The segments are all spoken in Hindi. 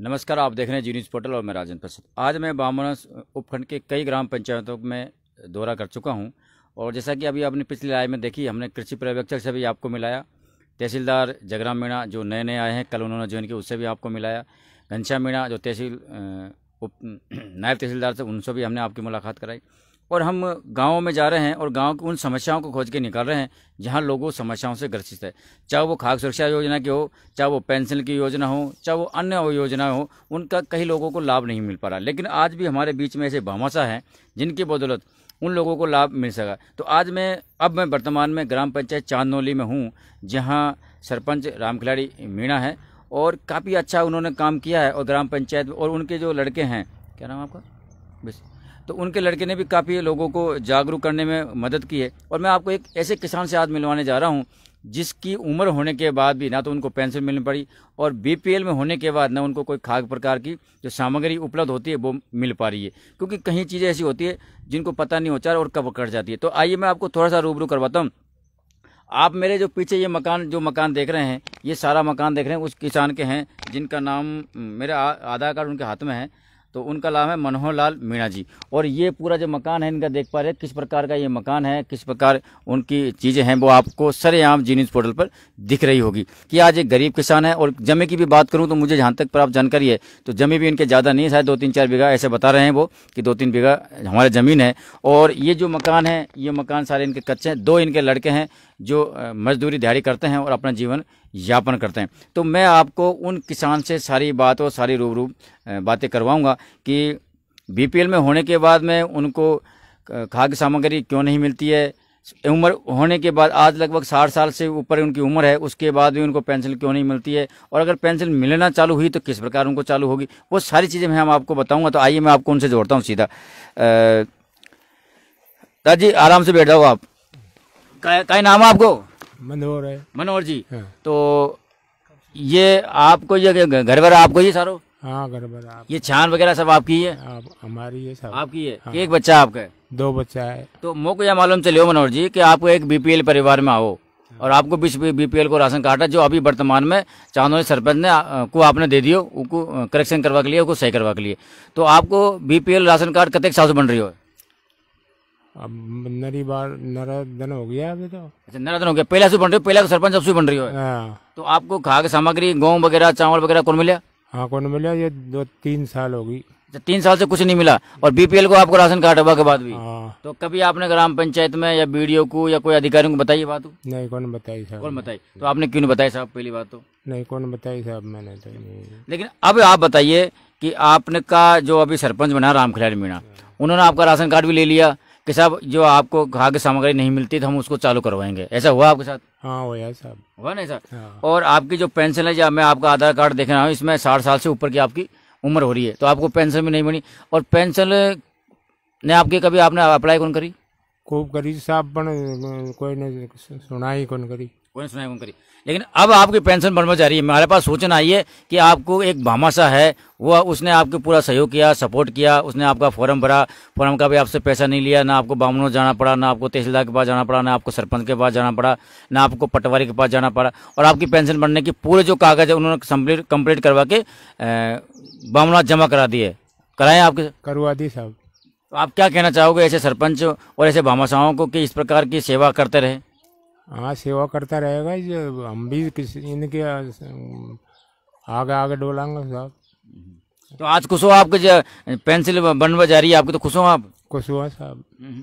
नमस्कार आप देख रहे हैं जी न्यूज़ पोर्टल और मैं राजन प्रसाद आज मैं बामनस उपखंड के कई ग्राम पंचायतों में दौरा कर चुका हूं और जैसा कि अभी आपने पिछली लाइव में देखी हमने कृषि पर्यवेक्षक से भी आपको मिलाया तहसीलदार जगराम मीणा जो नए नए आए हैं कल उन्होंने ज्वाइन किया उससे भी आपको मिलाया घनश्याम मीणा जो तहसील उप नायब तहसीलदार से उनसे भी हमने आपकी मुलाकात कराई और हम गाँव में जा रहे हैं और गाँव की उन समस्याओं को खोज के निकाल रहे हैं जहाँ लोगों समस्याओं से ग्रसित है चाहे वो खाद्य सुरक्षा योजना की हो चाहे वो पेंशन की योजना हो चाहे वो अन्य योजनाएं हो उनका कई लोगों को लाभ नहीं मिल पा रहा लेकिन आज भी हमारे बीच में ऐसे भामाशा हैं जिनकी बदौलत उन लोगों को लाभ मिल सका तो आज मैं अब मैं वर्तमान में ग्राम पंचायत चांदनौली में हूँ जहाँ सरपंच खिलाड़ी मीणा है और काफ़ी अच्छा उन्होंने काम किया है और ग्राम पंचायत और उनके जो लड़के हैं क्या नाम आपका बस तो उनके लड़के ने भी काफ़ी लोगों को जागरूक करने में मदद की है और मैं आपको एक ऐसे किसान से आज मिलवाने जा रहा हूँ जिसकी उम्र होने के बाद भी ना तो उनको पेंशन मिलनी पड़ी और बीपीएल में होने के बाद ना उनको कोई खाद प्रकार की जो सामग्री उपलब्ध होती है वो मिल पा रही है क्योंकि कहीं चीज़ें ऐसी होती है जिनको पता नहीं होता और कब कट जाती है तो आइए मैं आपको थोड़ा सा रूबरू करवाता हूँ आप मेरे जो पीछे ये मकान जो मकान देख रहे हैं ये सारा मकान देख रहे हैं उस किसान के हैं जिनका नाम मेरा आधार कार्ड उनके हाथ में है तो उनका नाम है मनोहर लाल मीणा जी और ये पूरा जो मकान है इनका देख पा रहे हैं किस प्रकार का ये मकान है किस प्रकार उनकी चीज़ें हैं वो आपको सरेआम जी न्यूज़ पोर्टल पर दिख रही होगी कि आज एक गरीब किसान है और जमे की भी बात करूँ तो मुझे जहाँ तक प्राप्त जानकारी है तो जमी भी इनके ज़्यादा नहीं है शायद दो तीन चार बीघा ऐसे बता रहे हैं वो कि दो तीन बीघा हमारे ज़मीन है और ये जो मकान है ये मकान सारे इनके कच्चे हैं दो इनके लड़के हैं जो मजदूरी दिहाड़ी करते हैं और अपना जीवन यापन करते हैं तो मैं आपको उन किसान से सारी बात और सारी रूबरू बातें करवाऊँगा कि बीपीएल में होने के बाद में उनको खाद्य सामग्री क्यों नहीं मिलती है उम्र होने के बाद आज लगभग साठ साल से ऊपर उनकी उम्र है उसके बाद भी उनको पेंशन क्यों नहीं मिलती है और अगर पेंशन मिलना चालू हुई तो किस प्रकार उनको चालू होगी वो सारी चीज़ें मैं हम आपको बताऊंगा तो आइए मैं आपको उनसे जोड़ता हूँ सीधा दादी आराम से बैठ जाओ आप का, का नाम है आपको मनोहर है मनोहर जी हाँ। तो ये आपको ये घर वर आपको ये सारो हाँ गड़बड़ा ये छान वगैरह सब आपकी है आप, हमारी है सब आपकी है हाँ। एक बच्चा आपका है दो बच्चा है तो मुझको यह मालूम चले हो मनोहर जी कि आपको एक बीपीएल परिवार में आओ और आपको बीस बीपीएल को राशन कार्ड है जो अभी वर्तमान में चांदौली सरपंच ने को आपने दे दियो उनको करेक्शन करवा के लिए उनको सही करवा के लिए तो आपको बीपीएल राशन कार्ड कतेक साल से बन रही हो अब नरी बार नरा दिन हो गया अभी तो अच्छा नरा दिन हो गया पहला से बन रही हो पहला सरपंच अब से बन रही हो हाँ। तो आपको खा सामग्री गेहूँ वगैरह चावल वगैरह कौन मिला हाँ कौन मिला ये दो तीन साल हो गई अच्छा, तीन साल से कुछ नहीं मिला और बीपीएल को आपको राशन कार्ड हुआ के बाद भी आ, हाँ। तो कभी आपने ग्राम पंचायत में या बीडीओ को या कोई अधिकारियों को बताई बात नहीं कौन बताई साहब कौन बताई तो आपने क्यों नहीं बताया साहब पहली बात तो नहीं कौन बताई साहब मैंने तो लेकिन अब आप बताइए कि आपने का जो अभी सरपंच बना राम खिलाड़ी मीणा उन्होंने आपका राशन कार्ड भी ले लिया कि साहब जो आपको कहा सामग्री नहीं मिलती तो हम उसको चालू करवाएंगे ऐसा हुआ आपके साथ हाँ हुआ साहब हुआ नहीं सर हाँ। और आपकी जो पेंशन है जो मैं आपका आधार कार्ड देख रहा हूँ इसमें साठ साल से ऊपर की आपकी उम्र हो रही है तो आपको पेंशन भी नहीं मिली और पेंशन ने आपकी कभी आपने अप्लाई कौन करी खूब करी साहब पर कोई ने सुनाई कौन करी कोई सुनाई कौन करी लेकिन अब आपकी पेंशन बनवा जा रही है हमारे पास सूचना आई है कि आपको एक भामाशा है वो उसने आपके पूरा सहयोग किया सपोर्ट किया उसने आपका फॉर्म भरा फॉर्म का भी आपसे पैसा नहीं लिया ना आपको बामनों जाना पड़ा ना आपको तहसीलदार के पास जाना पड़ा ना आपको सरपंच के पास जाना पड़ा ना आपको पटवारी के पास जाना पड़ा और आपकी पेंशन बढ़ने की पूरे जो कागज है उन्होंने कम्प्लीट करवा के बामना जमा करा दिए कराएं आपके करवा दी साहब तो आप क्या कहना चाहोगे ऐसे सरपंच और ऐसे भामाशाओं को कि इस प्रकार की सेवा करते रहे हाँ सेवा करता रहेगा जो हम भी किसी इनके आगे आगे डोलांगे साहब तो आज खुश हो आपके जो पेंसिल बनवा जा रही है आपके तो खुश हो आप खुश हुआ साहब हम्म।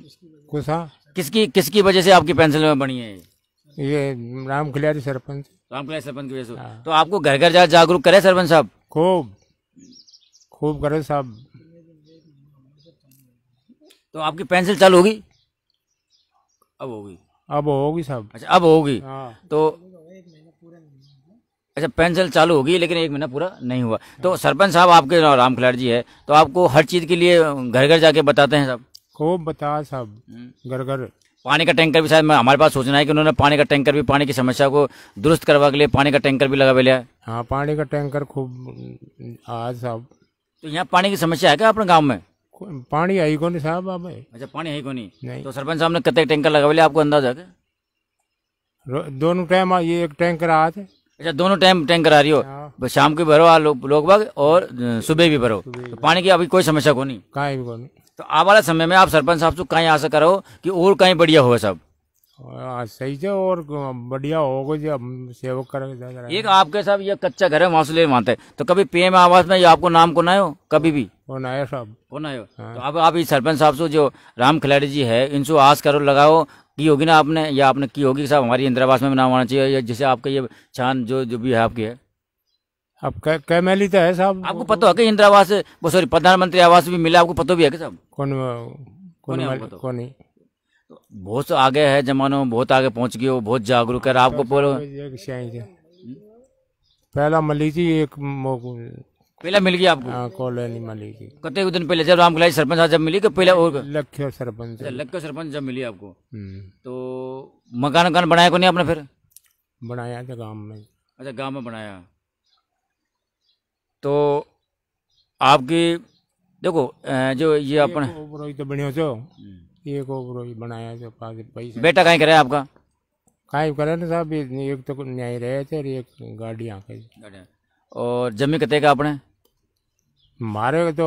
खुश हाँ किसकी किसकी वजह से आपकी पेंसिल बनी है ये राम खिलाड़ी सरपंच राम खिलाड़ी सरपंच की वजह से हाँ। तो आपको घर घर जा जागरूक करे सरपंच साहब खूब खूब करे साहब तो आपकी पेंसिल चालू होगी अब होगी अब होगी सब अच्छा अब होगी हाँ। तो अच्छा पेंशन चालू होगी लेकिन एक महीना पूरा नहीं हुआ तो सरपंच साहब आपके राम खिलाड़ जी है तो आपको हर चीज के लिए घर घर जाके बताते हैं सब खूब बता सब हम्म। घर घर पानी का टैंकर भी शायद हमारे पास सोचना है कि उन्होंने पानी का टैंकर भी पानी की समस्या को दुरुस्त करवा के लिए पानी का टैंकर भी लगा लिया हाँ पानी का टैंकर खूब आज साहब तो यहाँ पानी की समस्या है क्या अपने गाँव में पानी आई को नहीं साहब अब अच्छा पानी आई को नहीं तो सरपंच साहब ने कितने टैंकर लगा लिया आपको अंदाजा है दोनों टाइम ये एक टैंकर आ थे अच्छा दोनों टाइम टैंकर आ रही हो हाँ। शाम को भरो लोग बाग और सुबह भी भरो तो पानी की अभी कोई समस्या को नहीं कहीं भी को नहीं तो आ वाला समय में आप सरपंच साहब से कहीं आशा करो कि और कहीं बढ़िया हुआ सब सही से और बढ़िया होगा जी हम सेवक करेंगे एक आपके साहब ये कच्चा घर है वहां से ले मानते तो कभी पीएम आवास में ये आपको नाम को ना हो कभी भी साहब हाँ। तो सरपंच साहब से जो राम खिलाड़ी जी है इनसे आस करो लगाओ की होगी ना आपने या आपने की होगी साहब हमारी इंदिरावास में नाम आना चाहिए आपका ये छान जो जो भी है आपकी है अब तो है साहब आपको पता है कि वो सॉरी प्रधानमंत्री आवास भी मिला आपको पता भी है साहब कौन कौन कौन बहुत आगे है जमानो में बहुत आगे पहुंच गए बहुत जागरूक है आपको तो पहला मिली एक पहला मिल गया आपको हाँ, कॉलोनी मिली गई कते दिन पहले जब रामखिलाई सरपंच जब मिली कि पहले और लक्ष्य सरपंच अच्छा, लख सरपंच जब मिली आपको हम्म। तो मकान वकान बनाया को नहीं आपने फिर बनाया था गांव में अच्छा गांव में बनाया तो आपकी देखो जो ये अपने तो बनियो जो ये को बनाया जो पास पैसा बेटा कहीं करे आपका कहीं करे ना साहब एक तो न्याय रहे थे और एक गाड़ी आ गई और जमी कते का आपने मारे तो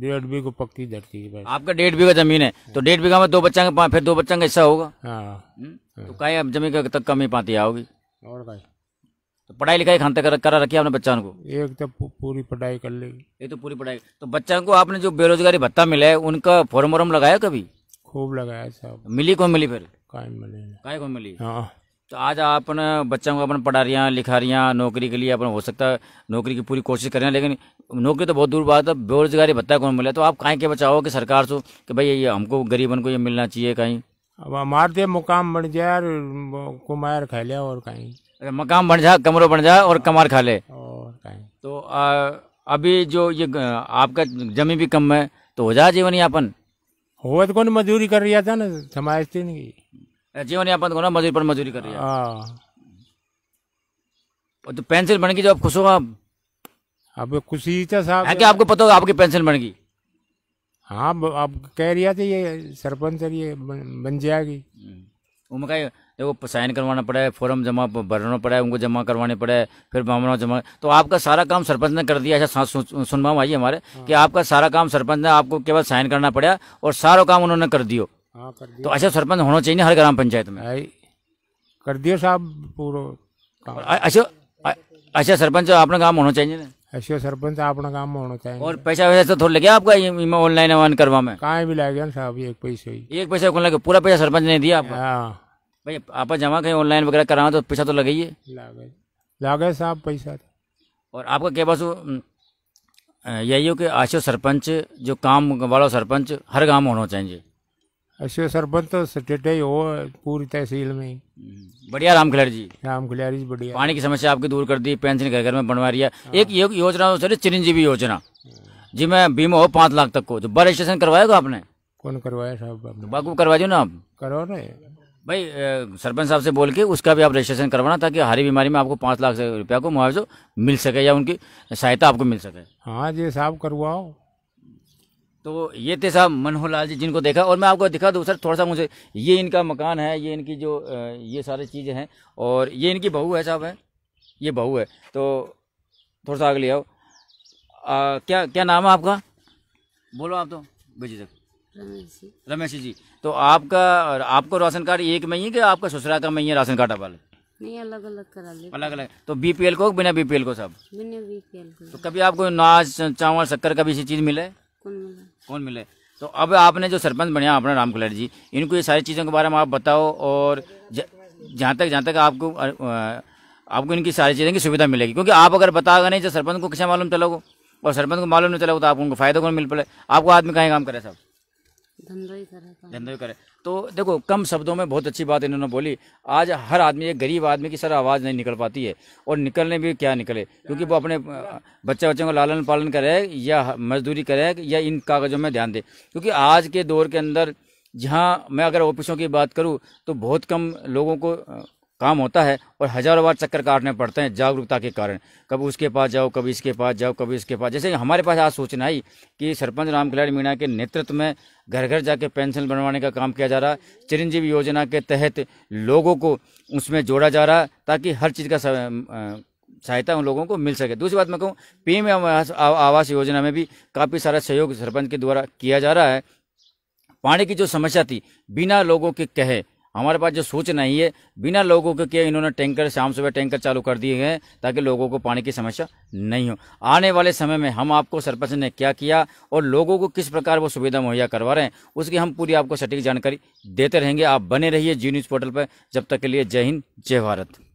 डेढ़ बीघा पक्की धरती है बस आपका डेढ़ बीघा जमीन है तो डेढ़ बीघा में दो बच्चा का फिर दो बच्चा का हिस्सा होगा हाँ। हम्म? तो कहीं अब जमीन का तक कमी पाती आओगी और कहीं तो पढ़ाई लिखाई खानते कर, करा रखी आपने बच्चों को एक तो पूरी पढ़ाई कर ली एक तो पूरी पढ़ाई तो बच्चों को आपने जो बेरोजगारी भत्ता मिला है उनका फॉर्म वॉर्म लगाया कभी खूब लगाया साहब मिली कौन मिली फिर कहीं मिली कहीं कौन मिली हाँ तो आज अपन बच्चों को अपन पढ़ा रही लिखा रही नौकरी के लिए अपन हो सकता है नौकरी की पूरी कोशिश कर रहे हैं लेकिन नौकरी तो बहुत दूर बात है बेरोजगारी भत्ता कौन मिला तो आप कहीं के बचाओ कि सरकार से कि भाई ये हमको गरीबन को ये मिलना चाहिए कहीं अब हमारे दे तो मुकाम बन जाए कुमार खा लिया और कहीं मकाम बन जाए कमरों बन जाए और कमार खा ले और कहीं तो आ, अभी जो ये आपका जमी भी कम है तो हो जाए जीवन यापन हो तो कौन मजदूरी कर रहा था ना समाज की तो जीवन यापन को मजूरी पर मजूरी कर रही है हाँ। तो पेंसिल बन गई आप खुश हो आप अब खुशी तो साहब है आपको पता होगा आपकी पेंसिल बन गई हाँ आप कह रही थे तो ये सरपंच ये बन जाएगी हम्म। देखो साइन करवाना पड़ा फॉर्म जमा भरना पड़ा उनको जमा करवाने पड़े फिर मामला जमा तो आपका सारा काम सरपंच ने कर दिया अच्छा सुनवा भाई हमारे कि हाँ। आपका सारा काम सरपंच ने आपको केवल साइन करना पड़ा और सारा काम उन्होंने कर दिया हाँ कर दिया तो अच्छा सरपंच होना चाहिए हर ग्राम पंचायत में कर दिया साहब पूरा अच्छा अच्छा सरपंच अपना काम होना चाहिए ऐसे अच्छा सरपंच अपना काम होना चाहिए और पैसा वैसा तो थोड़ा लगे आपका ऑनलाइन ऑन करवा में कहा भी गया साहब एक पैसे ही एक पैसा कौन लगे पूरा पैसा सरपंच ने दिया आपको हाँ। भाई आप जमा कहीं ऑनलाइन वगैरह करा तो पैसा तो लगे ही लागे लागे साहब पैसा तो। और आपका क्या बस यही हो कि आशो सरपंच जो काम वाला सरपंच हर गाँव में होना चाहिए अशोक सरपंच तो सटेट ही हो पूरी तहसील में हम्म। बढ़िया राम खिलाड़ी जी राम खिलाड़ी जी बढ़िया पानी की समस्या आपकी दूर कर दी पेंशन घर घर में बनवा रही है हाँ। एक योग योजना सर चिरंजीवी योजना जी मैं बीमा हो पाँच लाख तक को जो तो बस रजिस्ट्रेशन करवाएगा तो आपने कौन करवाया साहब बाकू करवा दो ना आप करो ना भाई सरपंच साहब से बोल के उसका भी आप रजिस्ट्रेशन करवाना ताकि हरी बीमारी में आपको पाँच लाख रुपया को मुआवजा मिल सके या उनकी सहायता आपको मिल सके हाँ जी साहब करवाओ तो ये थे साहब मनोहर लाल जी जिनको देखा और मैं आपको दिखा दूँ सर थोड़ा सा मुझे ये इनका मकान है ये इनकी जो ये सारी चीज़ें हैं और ये इनकी बहू है साहब है ये बहू है तो थोड़ा सा आगे ले आओ आ, क्या क्या नाम है आपका बोलो आप तो भेजी सर रमेश जी तो आपका आपको राशन कार्ड एक में ही कि आपका ससुराल का में ही है राशन कार्ड वाले नहीं अलग अलग करा अलग अलग तो बीपीएल को बिना बीपीएल को सब बिना बीपीएल को तो कभी आपको नाज चावल शक्कर कभी चीज मिले कौन मिले तो अब आपने जो सरपंच बने अपना राम कुलर जी इनको ये सारी चीज़ों के बारे में आप बताओ और जहाँ तक जहाँ तक आपको आपको इनकी सारी चीज़ें की सुविधा मिलेगी क्योंकि आप अगर बताओगे नहीं तो सरपंच को किसा मालूम चलोगे और सरपंच को मालूम नहीं चलोगे तो आप उनको फ़ायदा कौन मिल पड़े आपको आदमी कहीं काम करे सब धंधा ही करे धंधा ही करे तो देखो कम शब्दों में बहुत अच्छी बात इन्होंने बोली आज हर आदमी एक गरीब आदमी की सर आवाज़ नहीं निकल पाती है और निकलने भी क्या निकले क्योंकि वो अपने बच्चे बच्चों का लालन पालन करे या मजदूरी करे या इन कागज़ों में ध्यान दे क्योंकि आज के दौर के अंदर जहाँ मैं अगर ऑफिसों की बात करूँ तो बहुत कम लोगों को काम होता है और हज़ारों बार चक्कर काटने पड़ते हैं जागरूकता के कारण कभी उसके पास जाओ कभी इसके पास जाओ कभी इसके पास जैसे हमारे पास आज सूचना आई कि सरपंच राम रामखिलाड़ी मीणा के नेतृत्व में घर घर जाके पेंशन बनवाने का काम किया जा रहा है चिरंजीवी योजना के तहत लोगों को उसमें जोड़ा जा रहा ताकि हर चीज़ का सहायता उन लोगों को मिल सके दूसरी बात मैं कहूँ पीएम आवास योजना में भी काफ़ी सारा सहयोग सरपंच के द्वारा किया जा रहा है पानी की जो समस्या थी बिना लोगों के कहे हमारे पास जो सोच नहीं है बिना लोगों के किए इन्होंने टैंकर शाम सुबह टैंकर चालू कर दिए हैं ताकि लोगों को पानी की समस्या नहीं हो आने वाले समय में हम आपको सरपंच ने क्या किया और लोगों को किस प्रकार वो सुविधा मुहैया करवा रहे हैं उसकी हम पूरी आपको सटीक जानकारी देते रहेंगे आप बने रहिए जी न्यूज़ पोर्टल पर जब तक के लिए जय हिंद जय भारत